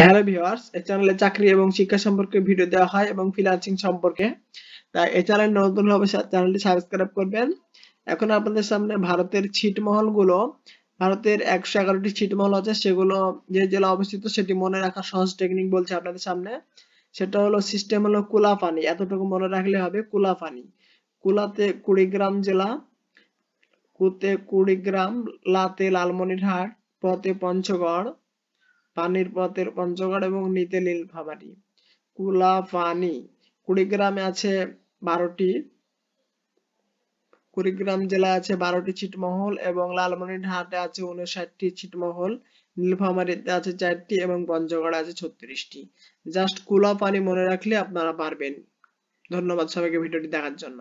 hello viewers এই চ্যানেলে চাকরি এবং শিক্ষা সম্পর্কে ভিডিও দেওয়া হয় এবং ফ্রিল্যান্সিং সম্পর্কে তাই এই চ্যানেল নতুন হবে চ্যানেলটি সাবস্ক্রাইব করবেন এখন আপনাদের সামনে ভারতের ছিটমহল গুলো ভারতের একশো এগারোটি ছিটমহল আছে সেগুলো যে জেলা অবস্থিত সেটি মনে রাখা সহজ টেকনিক বলছে আপনাদের সামনে সেটা হলো সিস্টেম হলো কুলা পানি এতটুকু মনে রাখলে হবে কুলা পানি কুলাতে কুড়িগ্রাম জেলা কুতে কুড়িগ্রাম লাতে লালমনিরহাট পথে পঞ্চগড় পানির পথের পঞ্চগড় এবং নিতে নীলফামারি কুলা পানি কুড়িগ্রামে আছে বারোটি কুড়িগ্রাম জেলায় আছে বারোটি ছিটমহল এবং লালমনিরহাটে আছে উনষাটটি ছিটমহল নীলফামারিতে আছে চারটি এবং পঞ্চগড়ে আছে ছত্রিশটি জাস্ট কুলা পানি মনে রাখলে আপনারা পারবেন ধন্যবাদ সবাইকে ভিডিওটি দেখার জন্য